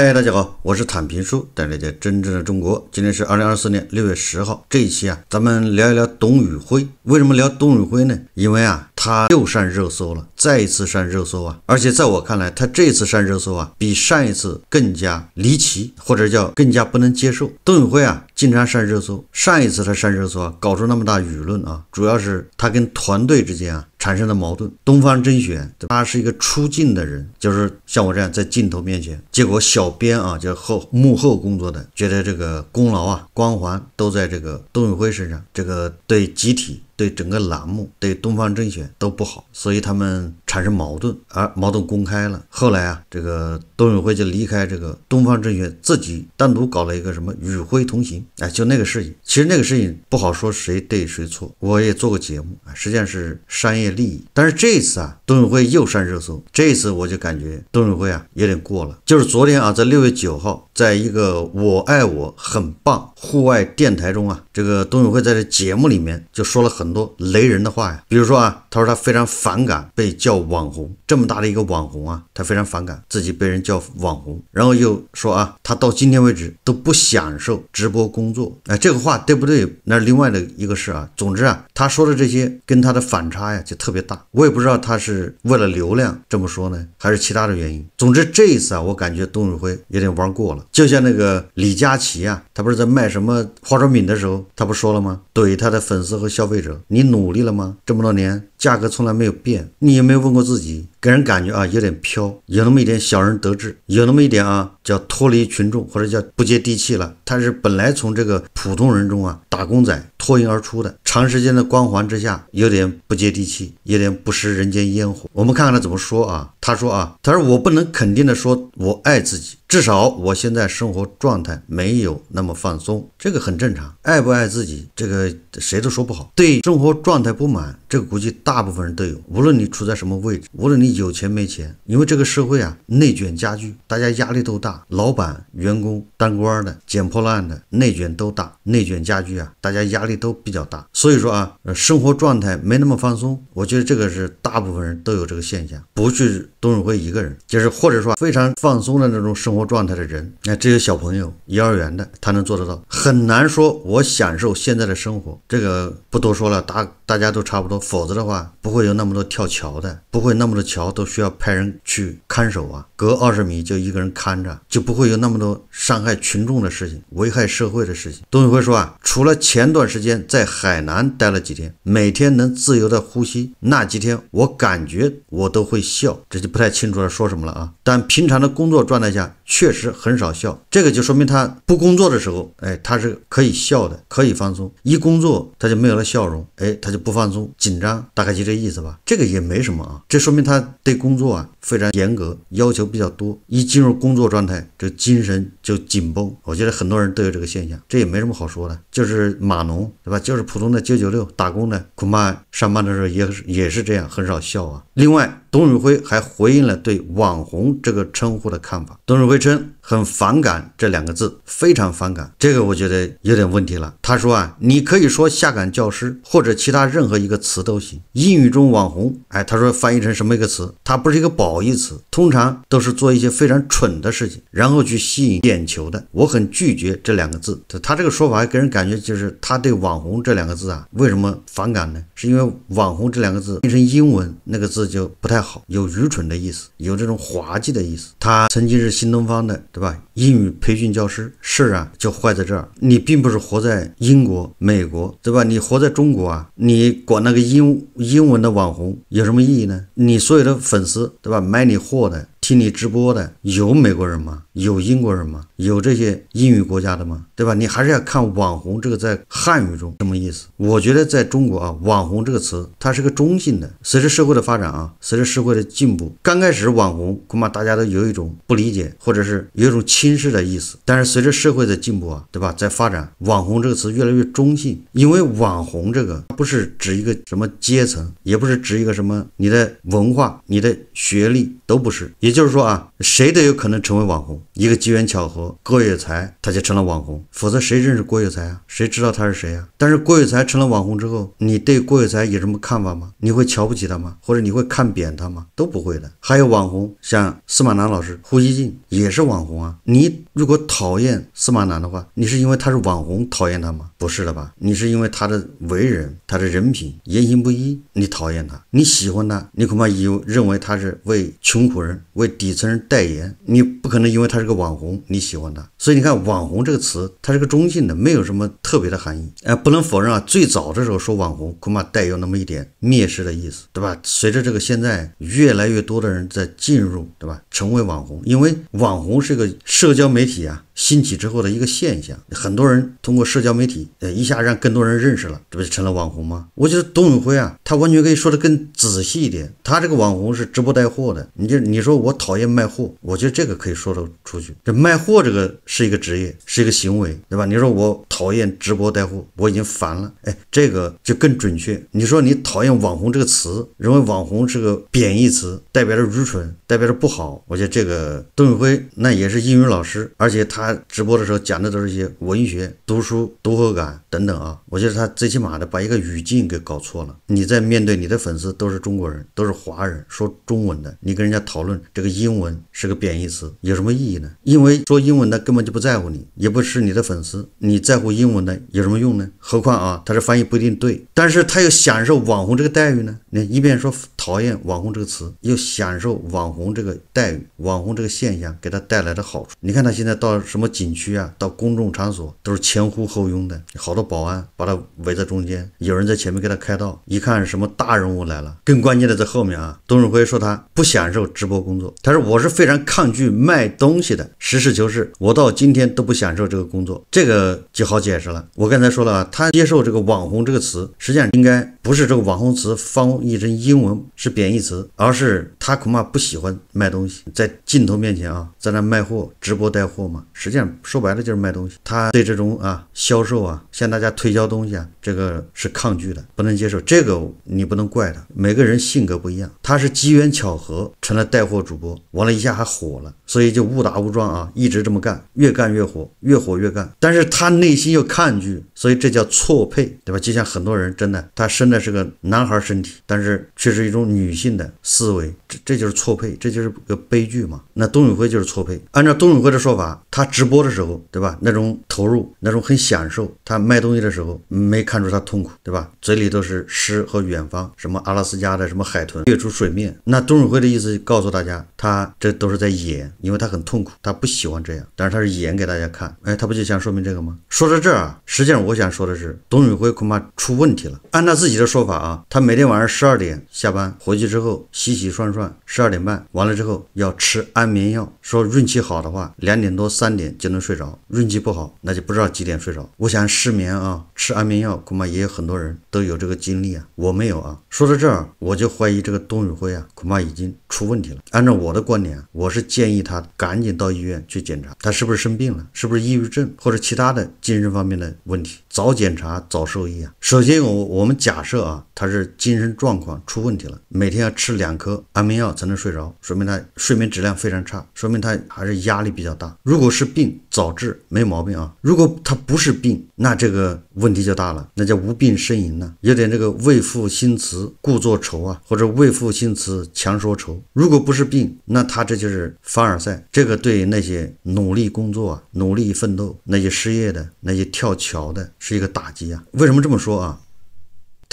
嗨，大家好，我是坦平叔，带来《在真正的中国》。今天是二零二四年六月十号，这一期啊，咱们聊一聊董宇辉。为什么聊董宇辉呢？因为啊。他又上热搜了，再一次上热搜啊！而且在我看来，他这次上热搜啊，比上一次更加离奇，或者叫更加不能接受。董宇辉啊，经常上热搜。上一次他上热搜啊，搞出那么大舆论啊，主要是他跟团队之间啊产生的矛盾。东方甄选，他是一个出镜的人，就是像我这样在镜头面前。结果，小编啊，就后幕后工作的，觉得这个功劳啊、光环都在这个董宇辉身上，这个对集体。对整个栏目，对东方甄选都不好，所以他们产生矛盾，而矛盾公开了。后来啊，这个董宇辉就离开这个东方甄选，自己单独搞了一个什么“与辉同行”，哎，就那个事情。其实那个事情不好说谁对谁错，我也做过节目啊，实际上是商业利益。但是这一次啊，董宇辉又上热搜，这一次我就感觉董宇辉啊有点过了。就是昨天啊，在六月九号。在一个我爱我很棒户外电台中啊，这个董宇辉在这节目里面就说了很多雷人的话呀，比如说啊，他说他非常反感被叫网红，这么大的一个网红啊，他非常反感自己被人叫网红，然后又说啊，他到今天为止都不享受直播工作，哎，这个话对不对？那另外的一个事啊，总之啊，他说的这些跟他的反差呀就特别大，我也不知道他是为了流量这么说呢，还是其他的原因。总之这一次啊，我感觉董宇辉有点玩过了。就像那个李佳琦啊，他不是在卖什么化妆品的时候，他不说了吗？怼他的粉丝和消费者，你努力了吗？这么多年。价格从来没有变，你有没有问过自己？给人感觉啊，有点飘，有那么一点小人得志，有那么一点啊，叫脱离群众或者叫不接地气了。他是本来从这个普通人中啊，打工仔脱颖而出的，长时间的光环之下，有点不接地气，有点不食人间烟火。我们看看他怎么说啊？他说啊，他说我不能肯定的说我爱自己，至少我现在生活状态没有那么放松，这个很正常。爱不爱自己，这个谁都说不好。对生活状态不满，这个估计大。大部分人都有，无论你处在什么位置，无论你有钱没钱，因为这个社会啊，内卷加剧，大家压力都大。老板、员工、当官的、捡破烂的，内卷都大，内卷加剧啊，大家压力都比较大。所以说啊，生活状态没那么放松，我觉得这个是大部分人都有这个现象，不是董宇辉一个人，就是或者说非常放松的那种生活状态的人，那只有小朋友、幼儿园的他能做得到，很难说我享受现在的生活，这个不多说了，大大家都差不多，否则的话不会有那么多跳桥的，不会那么多桥都需要派人去看守啊，隔二十米就一个人看着，就不会有那么多伤害群众的事情、危害社会的事情。董宇辉说啊，除了前段时间在海南。难待了几天，每天能自由的呼吸，那几天我感觉我都会笑，这就不太清楚了，说什么了啊？但平常的工作状态下。确实很少笑，这个就说明他不工作的时候，哎，他是可以笑的，可以放松；一工作，他就没有了笑容，哎，他就不放松，紧张。大概就这意思吧。这个也没什么啊，这说明他对工作啊非常严格，要求比较多。一进入工作状态，这精神就紧绷。我觉得很多人都有这个现象，这也没什么好说的，就是码农，对吧？就是普通的九九六打工的，恐怕上班的时候也是也是这样，很少笑啊。另外。董宇辉还回应了对“网红”这个称呼的看法。董宇辉称很反感这两个字，非常反感。这个我觉得有点问题了。他说啊，你可以说下岗教师或者其他任何一个词都行。英语中“网红”，哎，他说翻译成什么一个词？它不是一个褒义词，通常都是做一些非常蠢的事情，然后去吸引眼球的。我很拒绝这两个字。他这个说法给人感觉就是他对“网红”这两个字啊，为什么反感呢？是因为“网红”这两个字变成英文那个字就不太。好，有愚蠢的意思，有这种滑稽的意思。他曾经是新东方的，对吧？英语培训教师，事儿啊就坏在这儿。你并不是活在英国、美国，对吧？你活在中国啊，你管那个英英文的网红有什么意义呢？你所有的粉丝，对吧？买你货的、听你直播的，有美国人吗？有英国人吗？有这些英语国家的吗？对吧？你还是要看“网红”这个在汉语中什么意思？我觉得在中国啊，“网红”这个词它是个中性的。随着社会的发展啊，随着社会的进步，刚开始“网红”恐怕大家都有一种不理解，或者是有一种轻视的意思。但是随着社会的进步啊，对吧？在发展，“网红”这个词越来越中性，因为“网红”这个不是指一个什么阶层，也不是指一个什么你的文化、你的学历都不是。也就是说啊。谁都有可能成为网红，一个机缘巧合，郭有才他就成了网红，否则谁认识郭有才啊？谁知道他是谁啊？但是郭有才成了网红之后，你对郭有才有什么看法吗？你会瞧不起他吗？或者你会看扁他吗？都不会的。还有网红像司马南老师、胡锡进也是网红啊，你。如果讨厌司马南的话，你是因为他是网红讨厌他吗？不是的吧？你是因为他的为人、他的人品、言行不一，你讨厌他，你喜欢他，你恐怕有认为他是为穷苦人、为底层人代言，你不可能因为他是个网红你喜欢他。所以你看，“网红”这个词，它是个中性的，没有什么特别的含义。哎，不能否认啊，最早的时候说网红，恐怕带有那么一点蔑视的意思，对吧？随着这个，现在越来越多的人在进入，对吧？成为网红，因为网红是个社交媒体啊。兴起之后的一个现象，很多人通过社交媒体，呃，一下让更多人认识了，这不就成了网红吗？我觉得董宇辉啊，他完全可以说的更仔细一点。他这个网红是直播带货的，你就你说我讨厌卖货，我觉得这个可以说得出去。这卖货这个是一个职业，是一个行为，对吧？你说我讨厌直播带货，我已经烦了，哎，这个就更准确。你说你讨厌网红这个词，认为网红是个贬义词，代表着愚蠢，代表着不好，我觉得这个董宇辉那也是英语老师，而且他。直播的时候讲的都是一些文学、读书、读后感等等啊，我觉得他最起码的把一个语境给搞错了。你在面对你的粉丝都是中国人，都是华人，说中文的，你跟人家讨论这个英文是个贬义词，有什么意义呢？因为说英文的根本就不在乎你，也不是你的粉丝，你在乎英文的有什么用呢？何况啊，他这翻译不一定对，但是他又享受网红这个待遇呢？你一边说讨厌网红这个词，又享受网红这个待遇，网红这个现象给他带来的好处。你看他现在到。什么景区啊，到公众场所都是前呼后拥的，好多保安把他围在中间，有人在前面给他开道。一看什么大人物来了，更关键的在后面啊。董宇辉说他不享受直播工作，他说我是非常抗拒卖东西的，实事求是，我到今天都不享受这个工作，这个就好解释了。我刚才说了啊，他接受这个网红这个词，实际上应该不是这个网红词翻译成英文是贬义词，而是他恐怕不喜欢卖东西，在镜头面前啊，在那卖货直播带货嘛。实际上说白了就是卖东西，他对这种啊销售啊向大家推销东西啊，这个是抗拒的，不能接受。这个你不能怪他，每个人性格不一样。他是机缘巧合成了带货主播，完了，一下还火了，所以就误打误撞啊，一直这么干，越干越火，越火越干。但是他内心又抗拒，所以这叫错配，对吧？就像很多人真的，他生的是个男孩身体，但是却是一种女性的思维，这这就是错配，这就是个悲剧嘛。那董宇辉就是错配，按照董宇辉的说法，他。直播的时候，对吧？那种投入，那种很享受。他卖东西的时候，没看出他痛苦，对吧？嘴里都是诗和远方，什么阿拉斯加的，什么海豚跃出水面。那董宇辉的意思告诉大家，他这都是在演，因为他很痛苦，他不喜欢这样，但是他是演给大家看。哎，他不就想说明这个吗？说到这儿，实际上我想说的是，董宇辉恐怕出问题了。按他自己的说法啊，他每天晚上十二点下班回去之后，洗洗涮涮，十二点半完了之后要吃安眠药。说运气好的话，两点多、三点。就能睡着，运气不好，那就不知道几点睡着。我想失眠啊，吃安眠药，恐怕也有很多人都有这个经历啊。我没有啊。说到这儿，我就怀疑这个董宇辉啊，恐怕已经出问题了。按照我的观点啊，我是建议他赶紧到医院去检查，他是不是生病了，是不是抑郁症或者其他的精神方面的问题，早检查早受益啊。首先，我我们假设啊，他是精神状况出问题了，每天要吃两颗安眠药才能睡着，说明他睡眠质量非常差，说明他还是压力比较大。如果是病早治没毛病啊，如果他不是病，那这个问题就大了，那叫无病呻吟呢，有点这个未复新词故作愁啊，或者未复新词强说愁。如果不是病，那他这就是凡尔赛，这个对那些努力工作啊、努力奋斗、那些失业的、那些跳桥的，是一个打击啊。为什么这么说啊？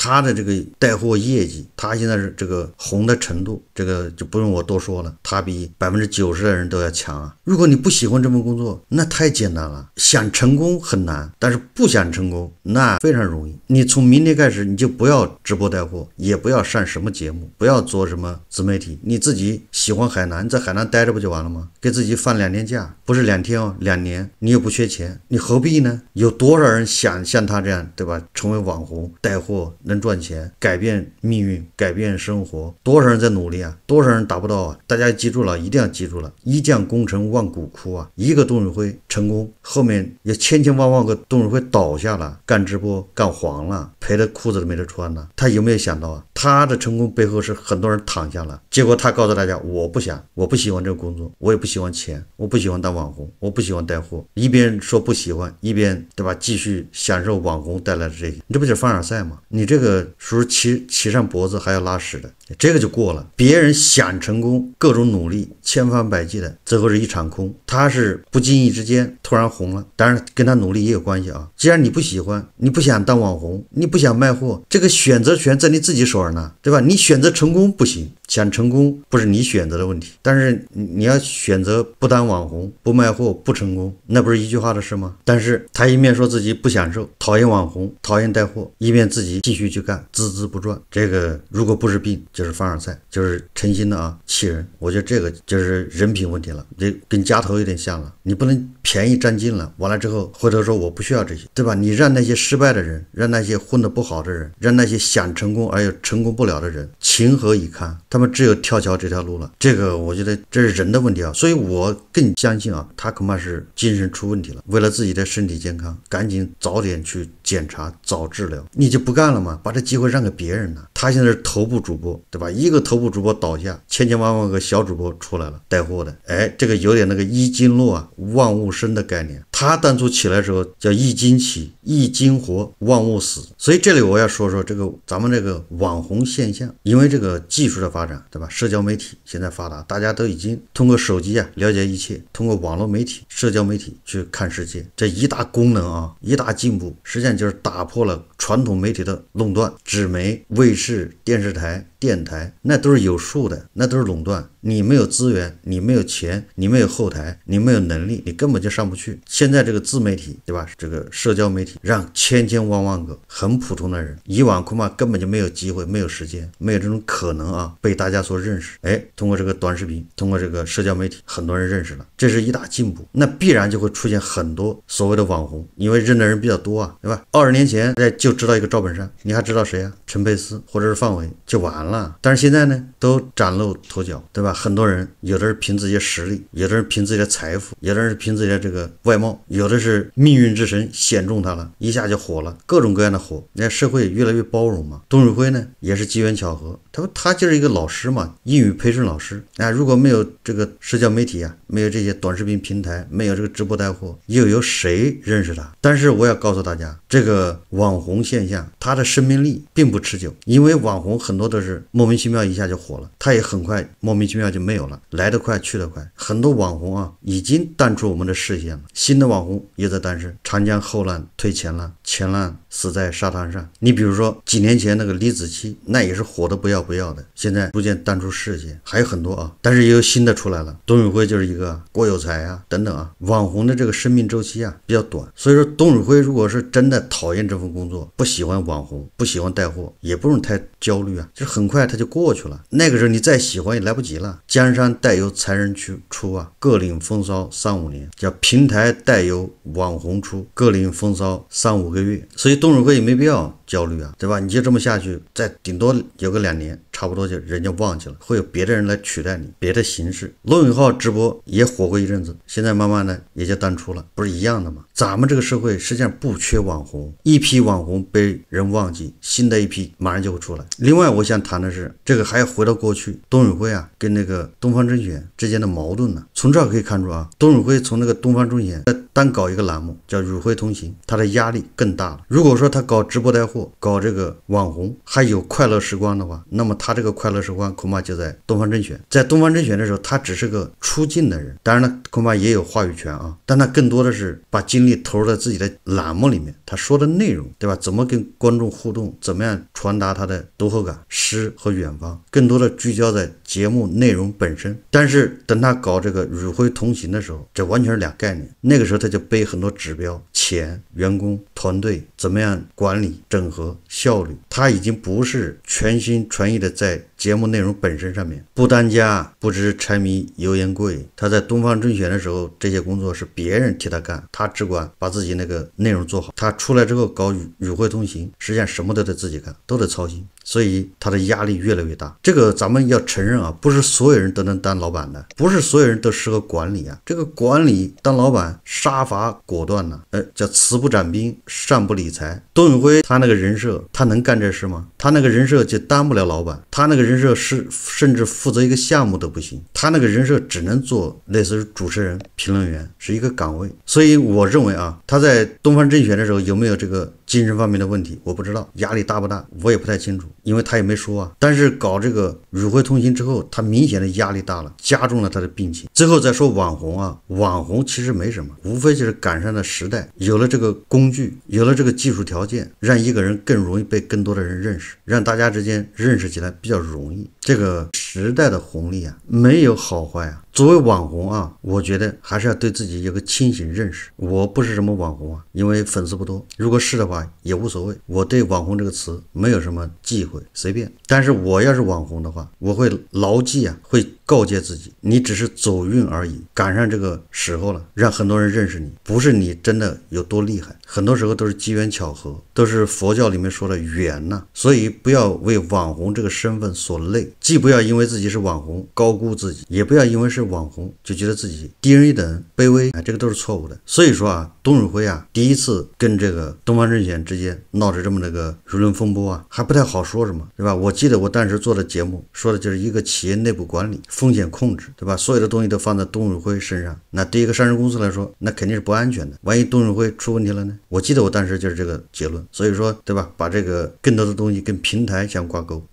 他的这个带货业绩，他现在是这个红的程度，这个就不用我多说了。他比百分之九十的人都要强啊！如果你不喜欢这份工作，那太简单了。想成功很难，但是不想成功，那非常容易。你从明天开始，你就不要直播带货，也不要上什么节目，不要做什么自媒体。你自己喜欢海南，在海南待着不就完了吗？给自己放两天假，不是两天哦，两年。你又不缺钱，你何必呢？有多少人想像他这样，对吧？成为网红带货？能赚钱，改变命运，改变生活，多少人在努力啊？多少人达不到啊？大家记住了一定要记住了，一将功成万骨枯啊！一个董宇会成功，后面也千千万万个董宇会倒下了，干直播干黄了，赔的裤子都没得穿了。他有没有想到啊？他的成功背后是很多人躺下了。结果他告诉大家，我不想，我不喜欢这个工作，我也不喜欢钱，我不喜欢当网红，我不喜欢带货。一边说不喜欢，一边对吧？继续享受网红带来的这些，你这不就凡尔赛吗？你这。这个叔骑骑上脖子还要拉屎的，这个就过了。别人想成功，各种努力，千方百计的，最后是一场空。他是不经意之间突然红了，当然跟他努力也有关系啊。既然你不喜欢，你不想当网红，你不想卖货，这个选择权在你自己手上呢，对吧？你选择成功不行。想成功不是你选择的问题，但是你要选择不当网红、不卖货、不成功，那不是一句话的事吗？但是他一面说自己不享受、讨厌网红、讨厌带货，一面自己继续去干，孜孜不倦。这个如果不是病，就是凡尔赛，就是诚心的啊，气人。我觉得这个就是人品问题了，这跟家头有点像了。你不能便宜占尽了，完了之后回头说我不需要这些，对吧？你让那些失败的人，让那些混得不好的人，让那些想成功而又成功不了的人，情何以堪？他。那么只有跳桥这条路了，这个我觉得这是人的问题啊，所以我更相信啊，他恐怕是精神出问题了。为了自己的身体健康，赶紧早点去检查，早治疗，你就不干了吗？把这机会让给别人呢？他现在是头部主播，对吧？一个头部主播倒下，千千万万个小主播出来了带货的。哎，这个有点那个一鲸落啊，万物生的概念。他当初起来的时候叫一鲸起，一鲸活，万物死。所以这里我要说说这个咱们这个网红现象，因为这个技术的发展。对吧？社交媒体现在发达，大家都已经通过手机啊了解一切，通过网络媒体、社交媒体去看世界，这一大功能啊，一大进步，实际上就是打破了。传统媒体的垄断，纸媒、卫视、电视台、电台，那都是有数的，那都是垄断。你没有资源，你没有钱，你没有后台，你没有能力，你根本就上不去。现在这个自媒体，对吧？这个社交媒体，让千千万万个很普通的人，以往恐怕根本就没有机会、没有时间、没有这种可能啊，被大家所认识。哎，通过这个短视频，通过这个社交媒体，很多人认识了，这是一大进步。那必然就会出现很多所谓的网红，因为认的人比较多啊，对吧？二十年前在九。就知道一个赵本山，你还知道谁啊？陈佩斯或者是范伟就完了。但是现在呢，都崭露头角，对吧？很多人有的是凭自己的实力，有的人凭自己的财富，有的人是凭自己的这个外貌，有的是命运之神选中他了一下就火了，各种各样的火。你看社会越来越包容嘛。董宇辉呢，也是机缘巧合，他他就是一个老师嘛，英语培训老师。那如果没有这个社交媒体啊，没有这些短视频平台，没有这个直播带货，又有谁认识他？但是我要告诉大家，这个网红。现象，它的生命力并不持久，因为网红很多都是莫名其妙一下就火了，它也很快莫名其妙就没有了，来得快去得快。很多网红啊，已经淡出我们的视线了，新的网红也在诞生。长江后浪推前浪，前浪死在沙滩上。你比如说几年前那个李子柒，那也是火的不要不要的，现在逐渐淡出视线，还有很多啊，但是也有新的出来了。董宇辉就是一个郭有才啊，等等啊，网红的这个生命周期啊比较短，所以说董宇辉如果是真的讨厌这份工作。不喜欢网红，不喜欢带货，也不用太焦虑啊。就是很快他就过去了，那个时候你再喜欢也来不及了。江山代有才人出，啊，各领风骚三五年；叫平台代有网红出，各领风骚三五个月。所以，董日辉也没必要。焦虑啊，对吧？你就这么下去，再顶多有个两年，差不多就人家忘记了，会有别的人来取代你，别的形式。罗永浩直播也火过一阵子，现在慢慢的也就淡出了，不是一样的吗？咱们这个社会实际上不缺网红，一批网红被人忘记，新的一批马上就会出来。另外，我想谈的是，这个还要回到过去，董宇辉啊，跟那个东方甄选之间的矛盾呢，从这儿可以看出啊，董宇辉从那个东方甄选。单搞一个栏目叫《与辉同行》，他的压力更大了。如果说他搞直播带货、搞这个网红，还有快乐时光的话，那么他这个快乐时光恐怕就在东方甄选。在东方甄选的时候，他只是个出镜的人，当然了，恐怕也有话语权啊。但他更多的是把精力投入到自己的栏目里面。他说的内容，对吧？怎么跟观众互动？怎么样传达他的读后感、诗和远方？更多的聚焦在节目内容本身。但是等他搞这个与辉同行的时候，这完全是两概念。那个时候他就背很多指标。钱、员工、团队怎么样管理、整合效率？他已经不是全心全意的在节目内容本身上面，不当家不知柴米油盐贵。他在东方甄选的时候，这些工作是别人替他干，他只管把自己那个内容做好。他出来之后搞与与会同行，实际上什么都得自己干，都得操心。所以他的压力越来越大。这个咱们要承认啊，不是所有人都能当老板的，不是所有人都适合管理啊。这个管理当老板，杀伐果断呢，呃，叫慈不斩兵，善不理财。董宇辉他那个人设，他能干这事吗？他那个人设就当不了老板，他那个人设是甚至负责一个项目都不行，他那个人设只能做类似于主持人、评论员是一个岗位。所以我认为啊，他在东方甄选的时候有没有这个？精神方面的问题，我不知道压力大不大，我也不太清楚，因为他也没说啊。但是搞这个与会同行之后，他明显的压力大了，加重了他的病情。最后再说网红啊，网红其实没什么，无非就是赶上了时代，有了这个工具，有了这个技术条件，让一个人更容易被更多的人认识，让大家之间认识起来比较容易。这个时代的红利啊，没有好坏啊。作为网红啊，我觉得还是要对自己有个清醒认识。我不是什么网红啊，因为粉丝不多。如果是的话，也无所谓。我对网红这个词没有什么忌讳，随便。但是我要是网红的话，我会牢记啊，会告诫自己，你只是走运而已，赶上这个时候了，让很多人认识你，不是你真的有多厉害。很多时候都是机缘巧合，都是佛教里面说的缘呐，所以不要为网红这个身份所累，既不要因为自己是网红高估自己，也不要因为是网红就觉得自己低人一等、卑微啊，这个都是错误的。所以说啊，董宇辉啊，第一次跟这个东方甄选之间闹着这么那个舆论风波啊，还不太好说什么，对吧？我记得我当时做的节目说的就是一个企业内部管理、风险控制，对吧？所有的东西都放在董宇辉身上，那对一个上市公司来说，那肯定是不安全的。万一董宇辉出问题了呢？我记得我当时就是这个结论，所以说，对吧？把这个更多的东西跟平台相挂钩。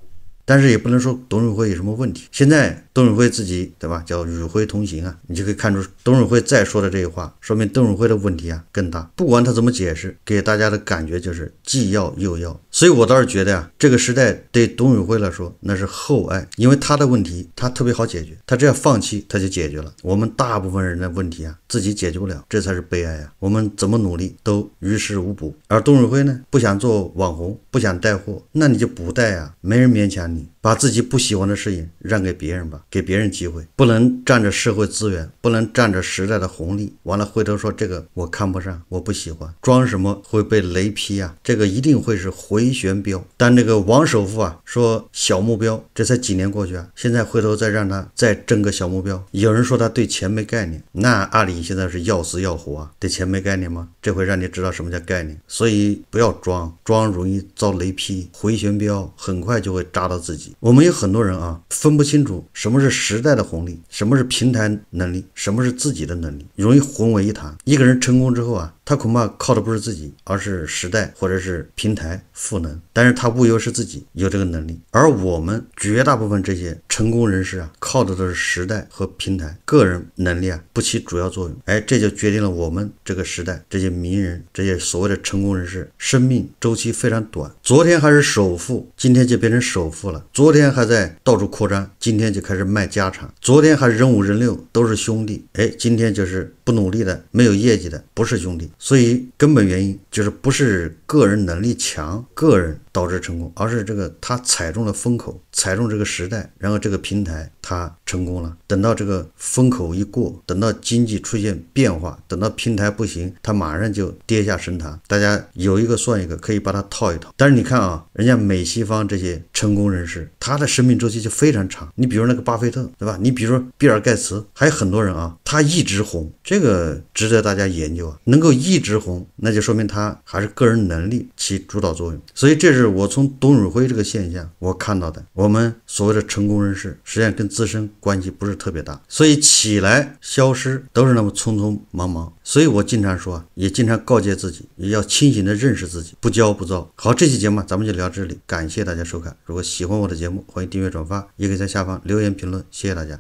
但是也不能说董宇辉有什么问题，现在董宇辉自己对吧，叫与辉同行啊，你就可以看出董宇辉再说的这些话，说明董宇辉的问题啊更大。不管他怎么解释，给大家的感觉就是既要又要。所以我倒是觉得呀，这个时代对董宇辉来说那是厚爱，因为他的问题他特别好解决，他只要放弃他就解决了。我们大部分人的问题啊，自己解决不了，这才是悲哀啊。我们怎么努力都于事无补。而董宇辉呢，不想做网红，不想带货，那你就不带啊，没人勉强你。把自己不喜欢的事情让给别人吧，给别人机会，不能占着社会资源，不能占着时代的红利。完了回头说这个我看不上，我不喜欢，装什么会被雷劈啊？这个一定会是回旋镖。但这个王首富啊，说小目标，这才几年过去啊，现在回头再让他再挣个小目标，有人说他对钱没概念，那阿里现在是要死要活啊，对钱没概念吗？这回让你知道什么叫概念，所以不要装，装容易遭雷劈，回旋镖很快就会扎到。自己，我们有很多人啊，分不清楚什么是时代的红利，什么是平台能力，什么是自己的能力，容易混为一谈。一个人成功之后啊。他恐怕靠的不是自己，而是时代或者是平台赋能。但是他不以是自己有这个能力，而我们绝大部分这些成功人士啊，靠的都是时代和平台，个人能力啊不起主要作用。哎，这就决定了我们这个时代这些名人、这些所谓的成功人士，生命周期非常短。昨天还是首富，今天就变成首富了；昨天还在到处扩张，今天就开始卖家产；昨天还人五人六都是兄弟，哎，今天就是。不努力的、没有业绩的，不是兄弟。所以根本原因就是不是个人能力强，个人。导致成功，而是这个他踩中了风口，踩中这个时代，然后这个平台他成功了。等到这个风口一过，等到经济出现变化，等到平台不行，他马上就跌下神坛。大家有一个算一个，可以把它套一套。但是你看啊，人家美西方这些成功人士，他的生命周期就非常长。你比如那个巴菲特，对吧？你比如比尔盖茨，还有很多人啊，他一直红，这个值得大家研究啊。能够一直红，那就说明他还是个人能力起主导作用。所以这是。我从董宇辉这个现象，我看到的，我们所谓的成功人士，实际上跟自身关系不是特别大，所以起来消失都是那么匆匆忙忙。所以我经常说，也经常告诫自己，也要清醒的认识自己，不骄不躁。好，这期节目咱们就聊这里，感谢大家收看。如果喜欢我的节目，欢迎订阅转发，也可以在下方留言评论。谢谢大家。